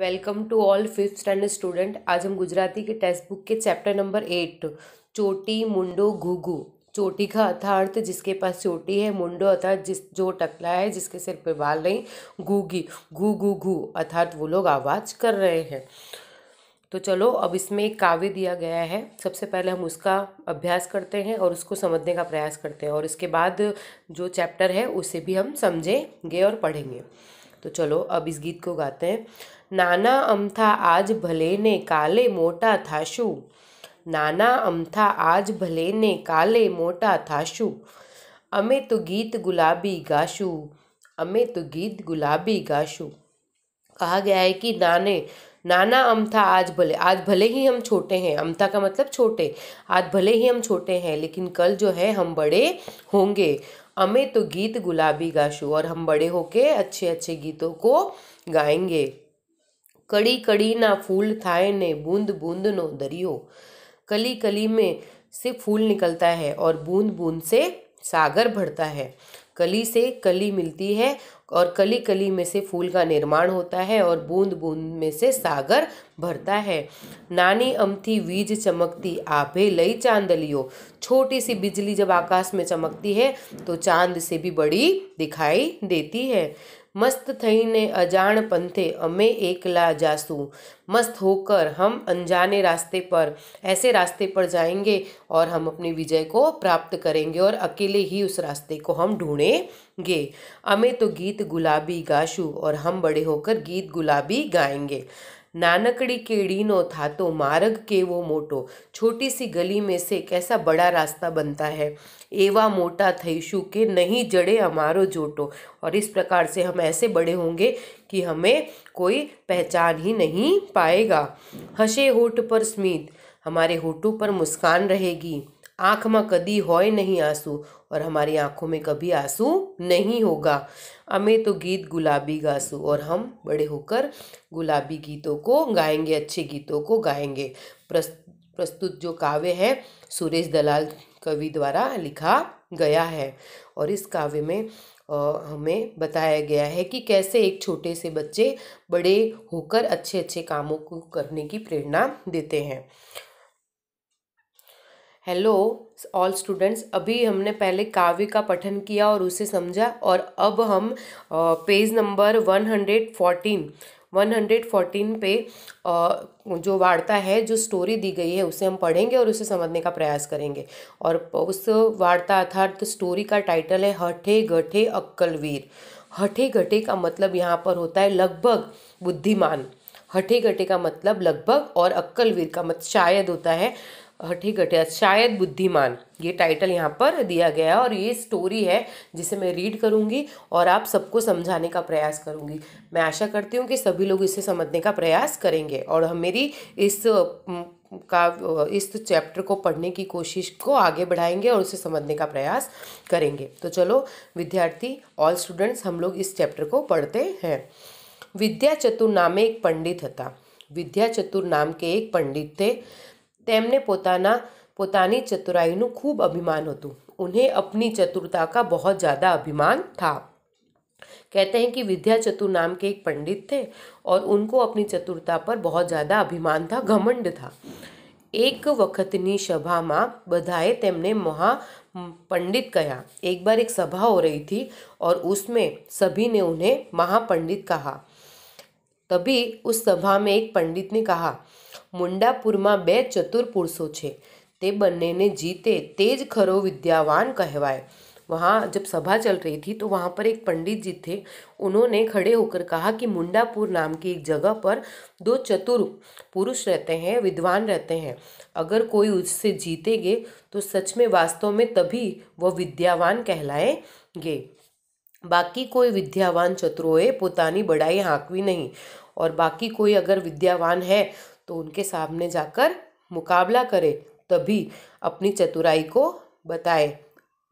Welcome to all fifth standard student आज हम गुजराती के टेक्स्ट बुक के चैप्टर नंबर एट चोटी मुंडो घुघू चोटी का अर्थार्थ जिसके पास चोटी है मुंडो अर्थात जिस जो टकला है जिसके सिर पर बाल नहीं घूगी घू घू घू अर्थात वो लोग आवाज़ कर रहे हैं तो चलो अब इसमें एक काव्य दिया गया है सबसे पहले हम उसका अभ्यास करते हैं और उसको समझने का प्रयास करते हैं और इसके बाद जो चैप्टर है उसे भी हम समझेंगे और पढ़ेंगे तो चलो अब इस गीत को गाते हैं नाना अमथा आज ભલે ને કાલે મોટા नाना નાના आज भले ने काले मोटा મોટા થાશું अमे तो गीत गुलाबी ગાશું अमे तो गीत गुलाबी गाशु कहा गया है कि नाने नाना अमथा आज भले आज भले ही हम छोटे हैं अमथा का मतलब छोटे आज भले ही हम छोटे हैं लेकिन कल जो है हम बड़े होंगे अमे तो गीत गुलाबी गाशु और हम बड़े होके अच्छे अच्छे गीतों को गाएंगे कड़ी ना फूल थाए ने बूंद बूंद नो दरियो कली कली में से फूल निकलता है और बूंद बूंद से सागर भरता है कली से कली मिलती है और कली कली में से फूल का निर्माण होता है और बूंद बूंद में से सागर भरता है नानी अमथी बीज चमकती आभे लई चांदलियो छोटी सी बिजली जब आकाश में चमकती है तो चांद से भी बड़ी दिखाई देती है મસ્ત થઈને अजाण पंथे अमे एकला जासू मस्त होकर हम अनजाने रास्ते पर ऐसे रास्ते पर जाएंगे और हम अपने विजय को प्राप्त करेंगे और अकेले ही उस रास्ते को हम ढूंढेंगे अमे तो गीत गुलाबी गाशु और हम बड़े होकर गीत गुलाबी गाएंगे नानकड़ी नो था तो मार्ग के वो मोटो छोटी सी गली में से कैसा बड़ा रास्ता बनता है एवा मोटा थैशु के नहीं जड़े हमारो जोटो और इस प्रकार से हम ऐसे बड़े होंगे कि हमें कोई पहचान ही नहीं पाएगा हंसे होठ पर स्मित हमारे होठों पर मुस्कान रहेगी आँख में कदी हो नहीं आंसू और हमारी आँखों में कभी आंसू नहीं होगा हमें तो गीत गुलाबी गासू और हम बड़े होकर गुलाबी गीतों को गाएंगे अच्छे गीतों को गाएंगे प्रस्तुत जो काव्य है सुरेश दलाल कवि द्वारा लिखा गया है और इस काव्य में हमें बताया गया है कि कैसे एक छोटे से बच्चे बड़े होकर अच्छे अच्छे कामों को करने की प्रेरणा देते हैं हेलो ऑल स्टूडेंट्स अभी हमने पहले काव्य का पठन किया और उसे समझा और अब हम page number one hundred fourteen one hundred fourteen पे जो वार्ता है जो स्टोरी दी गई है उसे हम पढ़ेंगे और उसे समझने का प्रयास करेंगे और उस वार्ता अर्थात स्टोरी का टाइटल है हठे गठे अक्कलवीर हठे घटे का मतलब यहाँ पर होता है लगभग बुद्धिमान हठे घटे का मतलब लगभग और अक्कलवीर का मत शायद होता है ठीक हटिया शायद बुद्धिमान ये टाइटल यहाँ पर दिया गया है और ये स्टोरी है जिसे मैं रीड करूँगी और आप सबको समझाने का प्रयास करूँगी मैं आशा करती हूँ कि सभी लोग इसे समझने का प्रयास करेंगे और हम मेरी इस का इस चैप्टर को पढ़ने की कोशिश को आगे बढ़ाएंगे और उसे समझने का प्रयास करेंगे तो चलो विद्यार्थी ऑल स्टूडेंट्स हम लोग इस चैप्टर को पढ़ते हैं विद्या चतुर नाम एक पंडित था विद्या चतुर नाम के एक पंडित थे તેમણે પોતાના પોતાની ચતુરાઈનો ખૂબ અભિમાન હતો. ઉને apni ચતુર્તા કા બહોત જ્યાદા અભિમાન થા. કહેતે હૈ કી વિદ્યાચતુ નામ કે એક પંડિત થે ઓર ઉનકો અપની ચતુર્તા પર બહોત જ્યાદા અભિમાન થા, ઘમંડ થા. એક વખત ની સભા માં બધાયે તેમને મોહા પંડિત કહા. એક બાર એક સભા હો રહી થી ઓર ઉસમે સભી ને ઉને મહાપંડિત કહા. તભી ઉસ સભા મે એક પંડિત ને કહા मुंडापुर में बे चतुर पुरुषों से बने ने जीते तेज खरो विद्यावान कहवाए वहाँ जब सभा चल रही थी तो वहाँ पर एक पंडित जी थे उन्होंने खड़े होकर कहा कि मुंडापुर नाम की एक जगह पर दो चतुर पुरुष रहते हैं विद्वान रहते हैं अगर कोई उससे जीतेंगे तो सच में वास्तव में तभी वह विद्यावान कहलाएंगे बाकी कोई विद्यावान ચતુરોએ પોતાની बड़ाई हाँकवी नहीं और बाकी कोई अगर विद्यावान है तो उनके सामने जाकर मुकाबला करें तभी अपनी चतुराई को बताए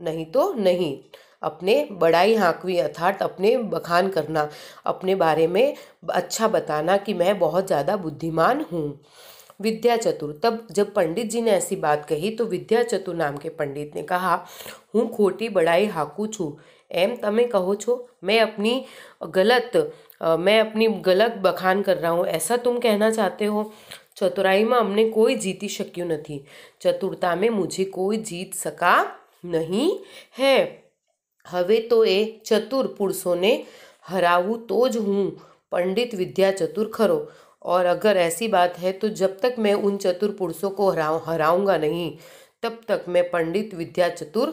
नहीं तो नहीं अपने बड़ाई हाँकवी अर्थात अपने बखान करना अपने बारे में अच्छा बताना कि मैं बहुत ज़्यादा बुद्धिमान हूँ विद्या चतुर तब जब पंडित जी ने ऐसी बात कही तो विद्या चतुर नाम के पंडित ने कहा हूँ खोटी बड़ाई हाकू छू एम तमें कहो छो मैं अपनी गलत मैं अपनी गलत बखान कर रहा हूँ ऐसा तुम कहना चाहते हो चतुराई में हमने कोई जीती शक्यू नहीं चतुर्ता में मुझे कोई जीत सका नहीं है हवे तो ए चतुर पुरुषों ने हरावू तो ज हूँ पंडित विद्या चतुर खरो और अगर ऐसी बात है तो जब तक मैं उन चतुर पुरुषों को हराऊं हराऊंगा नहीं तब तक मैं पंडित विद्या चतुर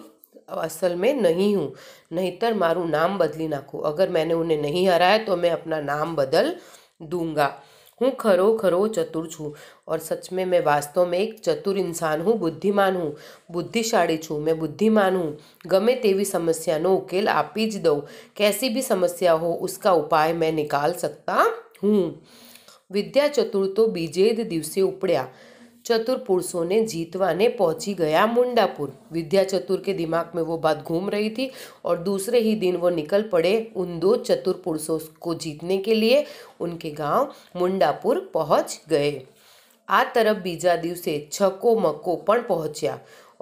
અવસલ મે નહીં હું નહીતર મારું નામ બદલી નાખો અગર મેને ઉને નહીં હરાયા તો મે અપના નામ બદલ દુંગા હું ખરો ખરો ચતુર છું ઓર સચમે મે વાસ્તવમે એક ચતુર ઇન્સાન હું બુદ્ધિમાન હું બુદ્ધિશાળી છું મે બુદ્ધિમાન હું ગમે તેવી સમસ્યા નો ઉકેલ આપી જ દઉં કેસી ભી સમસ્યા હો uska upay મે નિકાલ સકતા હું વિદ્યા ચતુર્તો બીજેદ દિવસે ઉપડ્યા चतुर पुरुषों ने जीतवाने पहुंची गया मुंडापुर विद्या चतुर के दिमाग में वो बात घूम रही थी और दूसरे ही दिन वो निकल पड़े उन दो चतुर पुरुषों को जीतने के लिए उनके गांव मुंडापुर पहुंच गए आ तरफ बीजा दिवसे छको मक्को પણ पहुंचा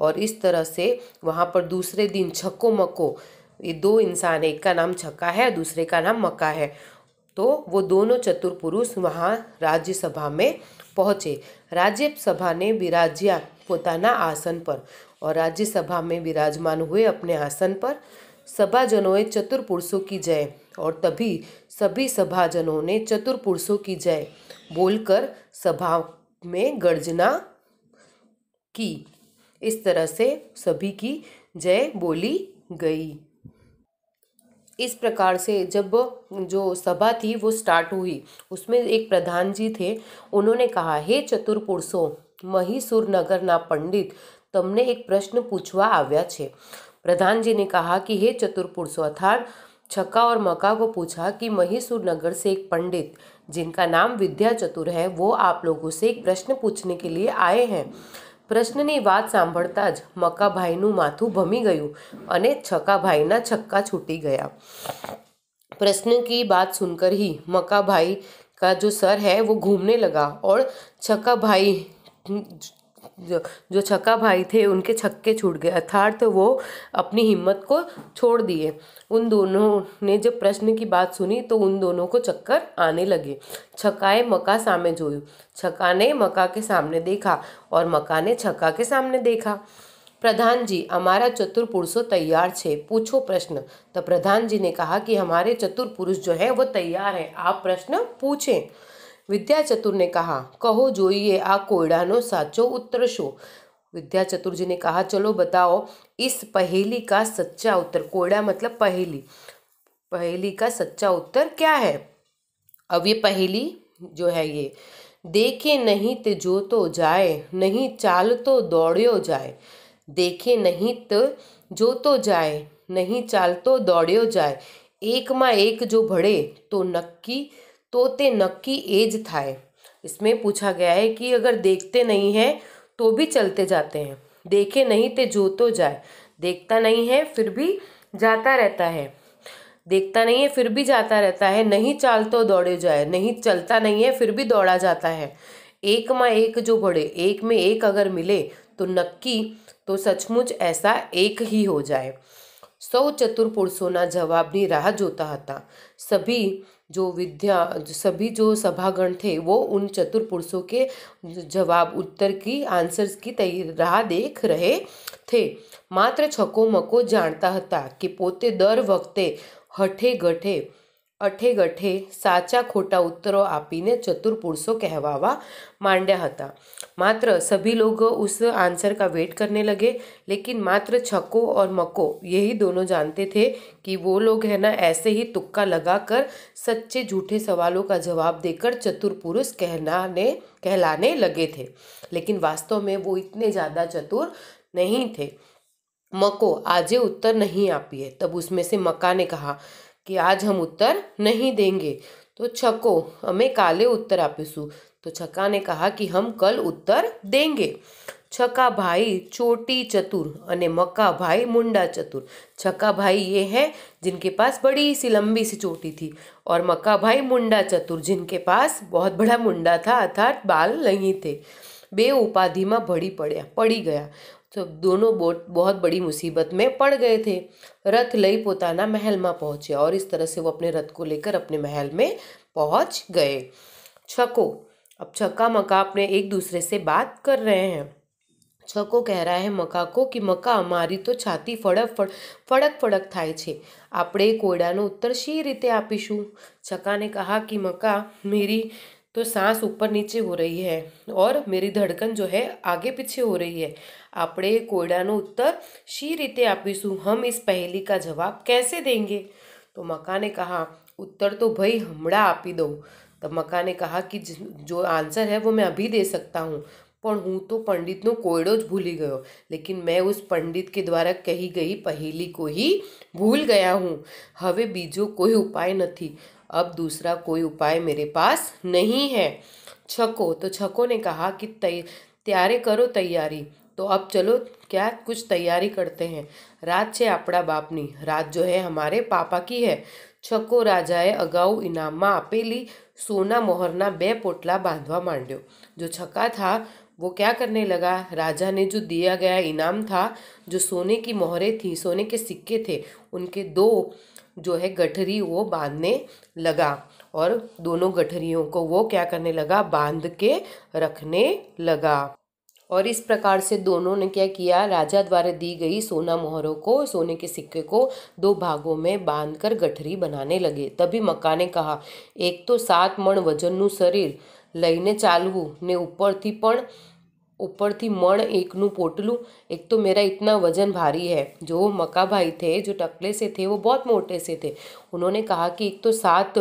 और इस तरह से वहाँ पर दूसरे दिन छक्को मक्को ये दो इंसान एक का नाम छक्का है दूसरे का नाम मक्का है तो वो दोनों चतुर पुरुष वहाँ राज्यसभा में पहुँचे राज्यसभा ने विराजिया पोता आसन पर और राज्यसभा में विराजमान हुए अपने आसन पर सभाजनों चतुर पुरुषों की जय और तभी सभी सभाजनों ने चतुर पुरुषों की जय बोलकर सभा में गर्जना की इस तरह से सभी की जय बोली गई इस प्रकार से जब जो सभा थी वो स्टार्ट हुई उसमें एक प्रधान जी थे उन्होंने कहा हे चतुर पुरुषो नगर ना पंडित तमने एक प्रश्न पूछवा आया छे प्रधान जी ने कहा कि हे चतुर पुरुषों अर्थात छक्का और मक्का को पूछा कि महीसूर नगर से एक पंडित जिनका नाम विद्या चतुर है वो आप लोगों से एक प्रश्न पूछने के लिए आए हैं प्रश्ननी बात સાંભળતા જ મક્કાભાઈનું માથું ભમી ગયું અને છક્કાભાઈના છક્કા છૂટી ગયા. પ્રશ્નની વાત सुनकर ही मक्का भाई का जो सर है वो घूमने लगा और छक्का भाई जो जो छक्का भाई थे उनके छक्के छूट गए अर्थार्थ तो वो अपनी हिम्मत को छोड़ दिए उन दोनों ने जब प्रश्न की बात सुनी तो उन दोनों को चक्कर आने लगे छकाए मका सामने जोयू छका ने मका के सामने देखा और मका ने छक्का के सामने देखा प्रधान जी हमारा चतुर पुरुषों तैयार छे पूछो प्रश्न तो प्रधान जी ने कहा कि हमारे चतुर पुरुष जो है वो तैयार है आप प्रश्न पूछें विद्याचतुर ने વિદ્યાચતુરને કહા કહો જોઈએ આ કોયડાનો साचो उत्तर शो विद्याचतुर जी ने कहा चलो बताओ इस पहेली का सच्चा उत्तर कोयड़ा मतलब पहेली पहेली का सच्चा उत्तर क्या है अब ये पहेली जो है ये देखे नहीं तो जो तो जाए नहीं चाल तो दौड़ियो जाए देखे नहीं तो जो तो जाए नहीं चाल तो दौड़ियो जाए एक माँ एक जो भड़े तो नक्की तो ते नक्की एज જ इसमें पूछा गया है कि अगर देखते नहीं हैं तो भी चलते जाते हैं देखे नहीं ते जो तो जाए देखता नहीं है फिर भी जाता रहता है देखता नहीं है फिर भी जाता रहता है नहीं चाल तो दौड़े जाए नहीं चलता नहीं है फिर भी दौड़ा जाता है एक माँ एक जो बड़े एक में एक अगर मिले तो नक्की तो सचमुच ऐसा एक ही हो जाए सौ चतुर पुरुषों ना जवाब नहीं राह जोता था सभी जो विद्या सभी जो सभागण थे वो उन चतुर पुरुषों के जवाब उत्तर की आंसर्स की राह देख रहे थे मात्र छको मको जानता था कि पोते दर वक्ते हठे गठे અઠે साचा खोटा ખોટા ઉત્તરો આપીને चतुर पुरुषों कहवावा मांड्या हता मात्र सभी लोग उस आंसर का वेट करने लगे लेकिन मात्र छको और मको यही दोनों जानते थे कि वो लोग है ना ऐसे ही तुक्का लगाकर सच्चे झूठे सवालों का जवाब देकर चतुर पुरुष कहनाने कहलाने लगे थे लेकिन वास्तव में वो इतने ज़्यादा चतुर नहीं थे मको आजे उत्तर नहीं आप तब उसमें से मका ने कहा कि आज हम उत्तर नहीं देंगे तो छको हमें काले उत्तर आपसू तो छक्का ने कहा कि हम कल उत्तर देंगे छका भाई चोटी चतुर अने मक्का भाई मुंडा चतुर छका भाई ये है जिनके पास बड़ी सी लंबी सी चोटी थी और मक्का भाई मुंडा चतुर जिनके पास बहुत बड़ा मुंडा था अर्थात बाल नहीं थे बे उपाधि में भड़ी पड़ा पड़ी गया तो दोनों बोट बहुत बड़ी मुसीबत में पड़ गए थे रथ लई पोताना महल में पहुंचे और इस तरह से वो अपने रथ को लेकर अपने महल में पहुंच गए छको अब छक्का मका अपने एक दूसरे से बात कर रहे हैं छको कह रहा है मका को कि मका हमारी तो छाती फड़क फड़ फड़क फड़क थाय आप कोयडा उत्तर सी रीते आपीशू छका ने कहा कि मका मेरी तो सांस ऊपर नीचे हो रही है और मेरी धड़कन जो है आगे पीछे हो रही है अपने कोयडा उत्तर शी रीते आपीशू हम इस पहेली का जवाब कैसे देंगे तो मका ने कहा उत्तर तो भाई हमड़ा आप ही दो तब मका ने कहा कि जो आंसर है वो मैं अभी दे सकता हूँ पर हूँ तो पंडित नो कोयडोज भूली गयो लेकिन मैं उस पंडित के द्वारा कही गई पहेली को ही भूल गया हूँ हमें बीजों कोई उपाय नहीं अब दूसरा कोई उपाय मेरे पास नहीं है छको तो छको ने कहा कि तैयारी करो तैयारी तो अब चलो क्या कुछ तैयारी करते हैं रात છે बापनी બાપની जो है हमारे पापा की है छको राजाए अगाऊ इनाम में आपेली सोना मोहरना बे पोटला बांधवा मांडियो जो छका था वो क्या करने लगा राजा ने जो दिया गया इनाम था जो सोने की मोहरें थी सोने के सिक्के थे उनके दो जो है गठरी वो बांधने लगा और दोनों गठरियों को वो क्या करने लगा बांध के रखने लगा और इस प्रकार से दोनों ने क्या किया राजा द्वारा दी गई सोना मोहरों को सोने के सिक्के को दो भागों में बांधकर गठरी बनाने लगे तभी मक्का ने कहा एक तो सात मण वजन शरीर लईने चालू ने ऊपर थी पर ऊपर थी मण 1 નું પોટલું એક તો મેરા ઇતના વજન ભારે હે જો મકાભાઈ थे જો ટકલેસે थे वो बहुत मोटे से थे उन्होंने कहा कि एक तो सात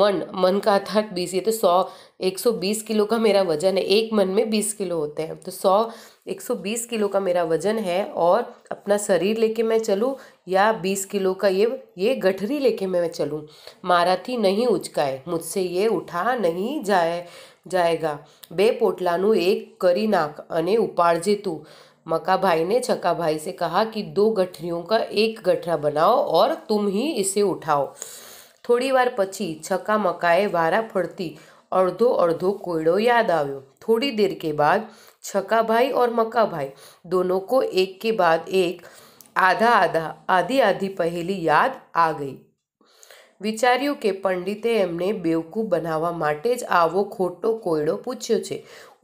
મણ મન કા થક 20 એટલે 100 120 કિલો કા મેરા વજન હે એક મણ મે 20 કિલો હોતા હે તો 100 120 કિલો કા મેરા વજન હે ઓર apna શરીર લેકે મે ચલુ يا 20 કિલો કા યે યે ગઠરી લેકે મે ચલુ મારા થી નહીં ઉચકાએ મુજસે યે ઉઠા નહીં જાય जाएगा बे पोटला एक करी नाक अने उपाड़जे तू मका भाई ने छका भाई से कहा कि दो गठरियों का एक गठरा बनाओ और तुम ही इसे उठाओ थोड़ी बार पची छका मकाए वारा फड़ती अर्धो अर्धो कोयडो याद आयो थोड़ी देर के बाद छका भाई और मका भाई दोनों को एक के बाद एक आधा आधा आधी आधी पहेली याद आ गई विचार्यू के पंडिते एमने बेवकूफ बना खोटो कोयडो पूछो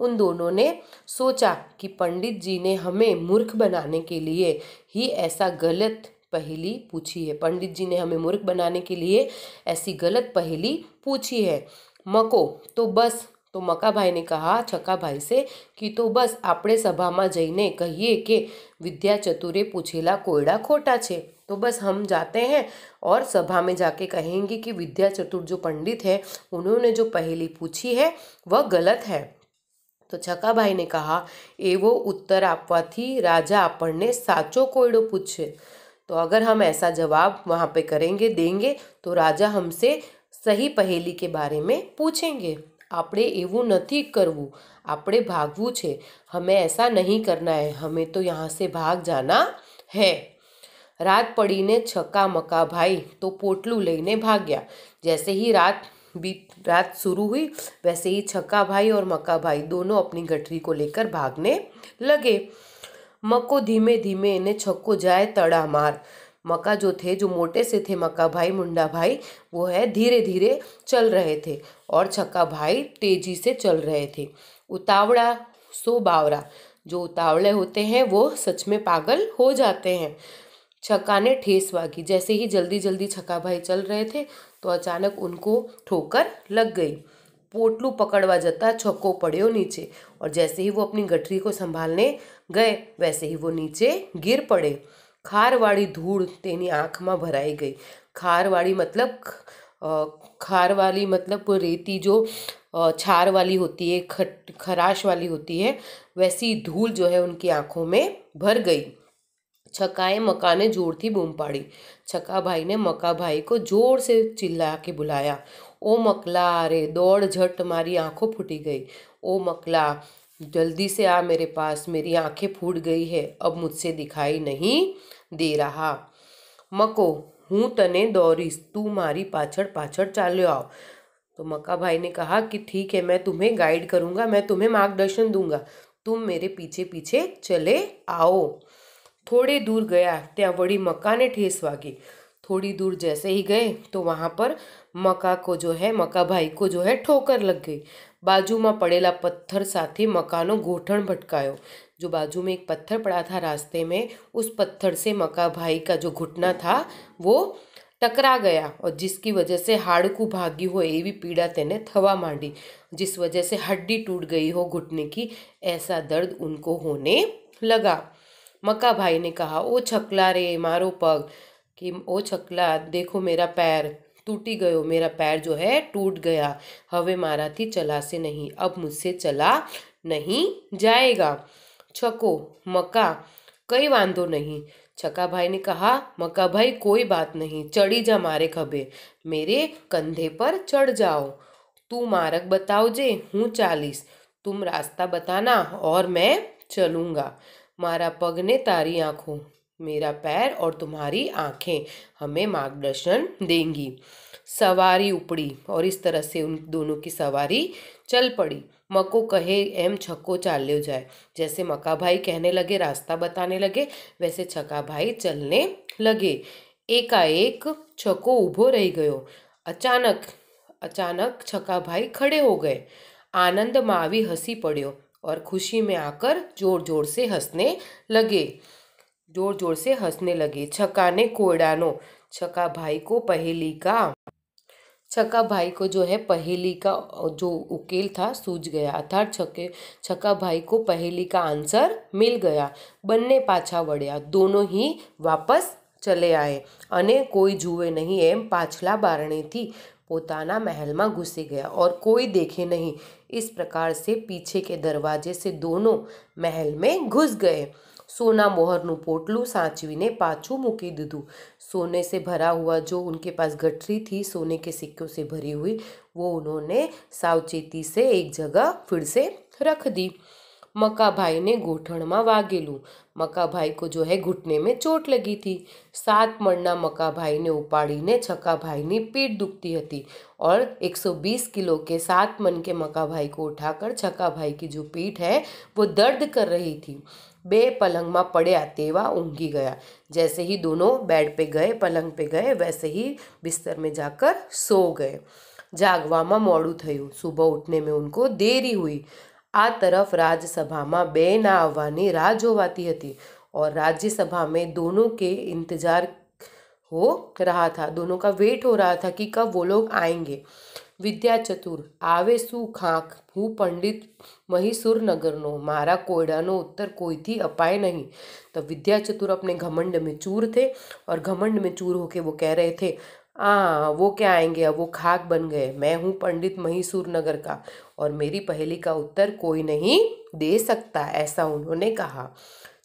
उन दोनों ने सोचा कि पंडित जी ने हमें मूर्ख बनाने के लिए ही ऐसा गलत पहेली पूछी है पंडित जी ने हमें मूर्ख बनाने के लिए ऐसी गलत पहेली पूछी है मको तो बस तो मका भाई ने कहा छका भाई से कि तो बस आप सभा में जाइने कही विद्या चतुरे पूछेला कोयडा खोटा है तो बस हम जाते हैं और सभा में जाके कहेंगे कि विद्या चतुर जो पंडित है उन्होंने जो पहेली पूछी है वह गलत है तो भाई ने कहा ને उत्तर એવો थी राजा अपन ने साचो कोयडो पूछे तो अगर हम ऐसा जवाब वहाँ पे करेंगे देंगे तो राजा हमसे सही पहेली के बारे में पूछेंगे आपने एवं नहीं करव આપણે भागवू છે हमें ऐसा नहीं करना है हमें तो यहाँ से भाग जाना है રાત પડીને છક્કા મક્કા ભાઈ તો પોટલું લઈને ભાગ્યા जैसे ही रात बीत रात शुरू हुई वैसे ही छक्का भाई और मक्का भाई दोनों अपनी गठरी को लेकर भागने लगे मक्को धीमे धीमे इन्हें छक्को जाए तड़ा मार मक्का जो थे जो मोटे से थे मक्का भाई मुंडा भाई वो है धीरे धीरे चल रहे थे और छक्का भाई तेजी से चल रहे थे उतावड़ा सो बावरा जो उतावड़े होते हैं वो सच में पागल हो जाते हैं छक्का ने ठेस वागी जैसे ही जल्दी जल्दी छक्का भाई चल रहे थे तो अचानक उनको ठोकर लग गई पोटलू पकड़वा जता छक्को पड़े नीचे और जैसे ही वो अपनी गठरी को संभालने गए वैसे ही वो नीचे गिर पड़े धूल आँख में भराई गई खार ગઈ मतलब खार वाली मतलब रेती जो छार वाली होती है खट खराश वाली होती है वैसी धूल जो है उनकी आँखों में भर गई छकाएं मका ने जोर थी बूम पाड़ी छका भाई ने मका भाई को जोर से चिल्ला के बुलाया ओ मकला अरे दौड़ झट मारी आंखों फूटी गई ओ मकला जल्दी से आ मेरे पास मेरी आंखें फूट गई है अब मुझसे दिखाई नहीं दे रहा मको हूँ तने दौड़ीस तू मारी पाछड़ पाछड़ चालो आओ तो मक्का भाई ने कहा कि ठीक है मैं तुम्हें गाइड करूँगा मैं तुम्हें मार्गदर्शन दूंगा तुम मेरे पीछे पीछे चले आओ दूर गया त्या वड़ी मक्का ने ठेस वागी थोड़ी दूर जैसे ही गए तो वहाँ पर मका को जो है मका भाई को जो है ठोकर लग गई बाजू में पड़ेला पत्थर साथ ही मकानो घोठण भटकायो जो बाजू में एक पत्थर पड़ा था रास्ते में उस पत्थर से मका भाई का जो घुटना था वो टकरा गया और जिसकी वजह से हाड़कू भागी हो एवी पीड़ा तेने थवा मांडी जिस वजह से हड्डी टूट गई हो घुटने की ऐसा दर्द उनको होने लगा मक्का भाई ने कहा ओ छकला रे मारो पग कि ओ छकला देखो मेरा पैर टूटी गयो मेरा पैर जो है टूट गया हवे मारा थी चला से नहीं अब मुझसे चला नहीं जाएगा छको मक्का कई वांधो नहीं छका भाई ने कहा मक्का भाई कोई बात नहीं चढ़ी जा मारे खबे मेरे कंधे पर चढ़ जाओ तू मारक बताओ जे हूँ चालीस तुम रास्ता बताना और मैं चलूँगा मारा पग ने तारी आँखों मेरा पैर और तुम्हारी आँखें हमें मार्गदर्शन देंगी सवारी उपड़ी और इस तरह से उन दोनों की सवारी चल पड़ी मको कहे एम छक्को चाल्यो जाए जैसे मका भाई कहने लगे रास्ता बताने लगे वैसे छका भाई चलने लगे एकाएक छको उभो रही गयो अचानक अचानक छका भाई खड़े हो गए आनंद मावी हंसी पड़ो और खुशी में आकर जोर जोर से हंसने लगे जोर जोर से हंसने लगे छका ने कोयडानो छका भाई को पहेली का छका भाई को जो है पहेली का जो उकेल था सूझ गया अर्थात छके छका भाई को पहेली का आंसर मिल गया पाछा वड़िया दोनों ही वापस चले आए अने कोई जुए नहीं एम पाछला बारणे थी महल में घुसे गया और कोई देखे नहीं इस प्रकार से पीछे के दरवाजे से दोनों महल में घुस गए सोना पोटलू सांचवी ने पाछू मुकी दीदू सोने से भरा हुआ जो उनके पास गठरी थी सोने के सिक्कों से भरी हुई वो उन्होंने सावचेती से एक जगह फिर से रख दी भाई ने गोठण में वागेलू मका भाई को जो है घुटने में चोट लगी थी सात मरना मका भाई ने उपाड़ी ने छका भाई ने पीठ दुखती थी और 120 किलो के सात मन के मका भाई को उठाकर छका भाई की जो पीठ है वो दर्द कर रही थी बे पलंग में पड़ा तेवा ऊँगी गया जैसे ही दोनों बेड पे गए पलंग पे गए वैसे ही बिस्तर में जाकर सो गए जागवा में मोड़ू थू सुबह उठने में उनको देरी हुई आ तरफ राज्यसभा में बे न आवा राह जोवाती और राज्यसभा में दोनों के इंतजार हो रहा था दोनों का वेट हो रहा था कि कब वो लोग आएंगे विद्या चतुर आवे सु खाक हूँ पंडित महीसुर नो मारा कोयडा नो उत्तर कोई थी अपाय नहीं तो विद्या चतुर अपने घमंड में चूर थे और घमंड में चूर होके वो कह रहे थे आ, हाँ, वो क्या आएंगे अब वो खाक बन गए मैं हूँ पंडित महीसूर नगर का और मेरी पहेली का उत्तर कोई नहीं दे सकता ऐसा उन्होंने कहा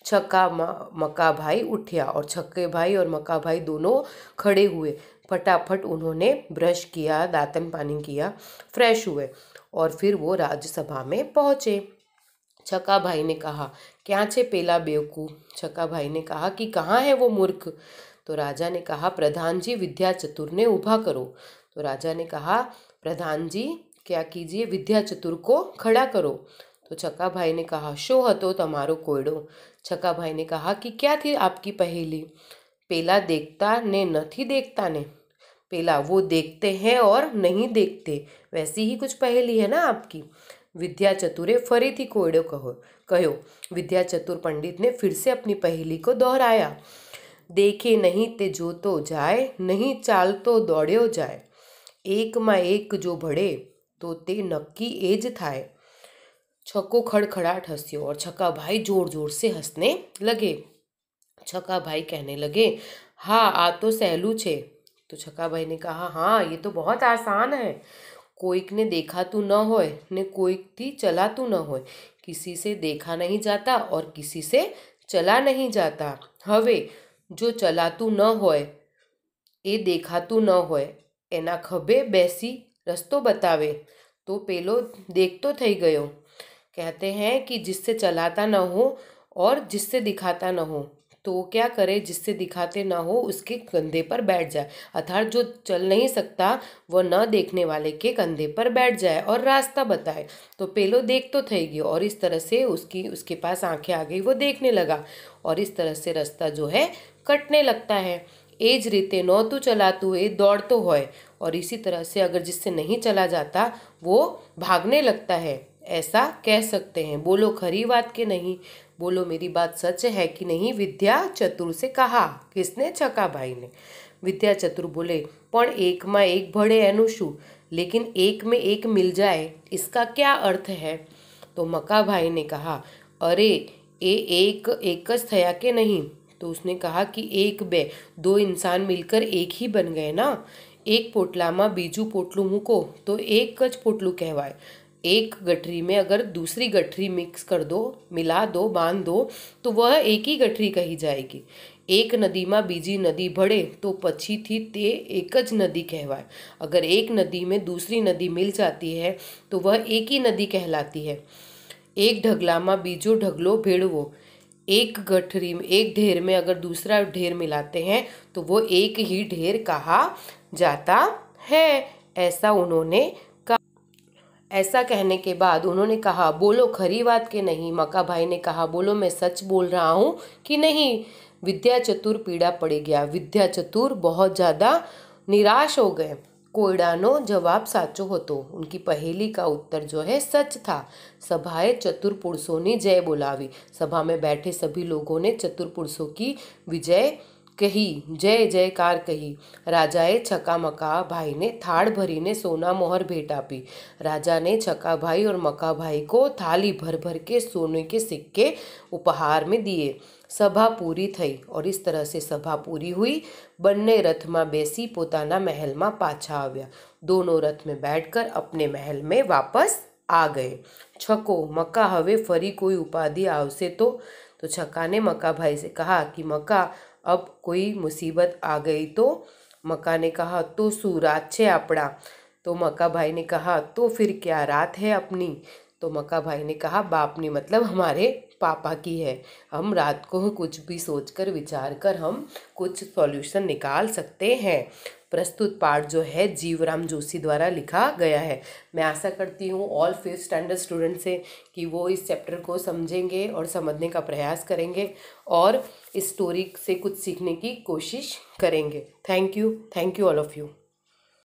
छक्का मक्का भाई उठिया और छक्के भाई और मक्का भाई दोनों खड़े हुए फटाफट उन्होंने ब्रश किया दातन पानी किया फ्रेश हुए और फिर वो राज्यसभा में पहुँचे छक्का भाई ने कहा क्या छे पेला बेवकूफ़ छक्का भाई ने कहा कि कहाँ है वो मूर्ख तो राजा ने कहा प्रधान जी विद्या चतुर ने उभा करो तो राजा ने कहा प्रधान जी क्या कीजिए विद्या चतुर को खड़ा करो तो भाई ने कहा शो हतो कोयडो छक्का भाई ने कहा कि क्या थी आपकी पहेली देखता ने न थी देखता ने पेला वो देखते हैं और नहीं देखते वैसी ही कुछ पहेली है ना आपकी विद्या चतुरे फरी थी कोयडो कहो कहो विद्या चतुर पंडित ने फिर से अपनी पहेली को दोहराया ते जो तो जाए नहीं चाल तो दौड़ो जाए एक में एक जो भड़े तो ते नक्की एज थाय छक्को खड़खड़ाट हंसियो और छक्का भाई जोर जोर से हंसने लगे छक्का भाई कहने लगे हाँ आ तो सहलू छे तो छक्का भाई ने कहा हाँ ये तो बहुत आसान है कोईक ने देखा तू न होए ने कोईक थी चला तू न होए किसी से देखा नहीं जाता और किसी से चला नहीं जाता हवे जो ચલાતું न हो देखात न होना હોય बेसी रस्त बतावे तो पेलो देख तो थी गयो कहते हैं कि जिससे चलाता ना हो और जिससे दिखाता ना हो तो क्या करे जिससे दिखाते ना हो उसके कंधे पर बैठ जाए अर्थात जो चल नहीं सकता वह न देखने वाले के कंधे पर बैठ जाए और रास्ता बताए तो पेलो देख तो थे गई और इस तरह से उसकी उसके पास आंखें आ गई वो देखने लगा और इस तरह से रास्ता जो है कटने लगता है एज रीते चला नौतु ये दौड़ तो हो और इसी तरह से अगर जिससे नहीं चला जाता वो भागने लगता है ऐसा कह सकते हैं बोलो खरी बात के नहीं बोलो मेरी बात सच है कि नहीं विद्या चतुर से कहा किसने छका भाई ने विद्या चतुर बोले पण एक में एक भड़े अनुशु लेकिन एक में एक मिल जाए इसका क्या अर्थ है तो मका भाई ने कहा अरे ये एक एकस थया के नहीं तो उसने कहा कि एक बे दो इंसान मिलकर एक ही बन गए ना एक पोटला माँ बीजू पोटलू मुको तो एक कच पोटलू कहवाए एक गठरी में अगर दूसरी गठरी मिक्स कर दो मिला दो बांध दो तो वह एक ही गठरी कही जाएगी एक नदी में बीजी नदी भड़े तो पछी थी ते एकज नदी कहवाए अगर एक नदी में दूसरी नदी मिल जाती है तो वह एक ही नदी कहलाती है एक ढगला में बीजो ढगलो भेड़वो एक गठरी में एक ढेर में अगर दूसरा ढेर मिलाते हैं तो वो एक ही ढेर कहा जाता है ऐसा उन्होंने कहा ऐसा कहने के बाद उन्होंने कहा बोलो खरी बात के नहीं मका भाई ने कहा बोलो मैं सच बोल रहा हूँ कि नहीं विद्या चतुर पीड़ा पड़ गया विद्या चतुर बहुत ज़्यादा निराश हो गए કોયડાનો जवाब साचो होतो उनकी पहेली का उत्तर जो है सच था सभाए चतुर पुरुषों ने जय बोलावी सभा में बैठे सभी लोगों ने चतुर पुरुषों की विजय कही जय जयकार कही राजाए छका मका भाई ने મકા भरी ने सोना मोहर भेंट आपी राजा ने छका भाई और मका भाई को थाली भर भर के सोने के सिक्के उपहार में दिए सभा पूरी થઈ ઓર ઇસ તરહ સે સભા પૂરી હુઈ બન્ને રથ માં બેસી પોતાના મહેલ માં પાછા આવ્યા દોનો રથ મે બેટકર અપને મહેલ મે વાપસ આ ગયે છકો મક્કા હવે ફરી કોઈ ઉપાધી આવસે તો તો છકા ને મક્કા ભાઈ સે કહા કી મક્કા અબ કોઈ મુસીબત આ ગઈ તો મક્કા ને કહા તુ સુરત છે આપડા તો મક્કા ભાઈ ને કહા તો ફિર ક્યા રાત હે અપની તો મક્કા ભાઈ ને કહા બાપ ને મતલબ હમારે पापा की है हम रात को कुछ भी सोचकर विचार कर हम कुछ सॉल्यूशन निकाल सकते हैं प्रस्तुत पाठ जो है जीवराम जोशी द्वारा लिखा गया है मैं आशा करती हूँ ऑल फिफ्थ स्टैंडर्ड स्टूडेंट से कि वो इस चैप्टर को समझेंगे और समझने का प्रयास करेंगे और इस स्टोरी से कुछ सीखने की कोशिश करेंगे thank you thank you all of you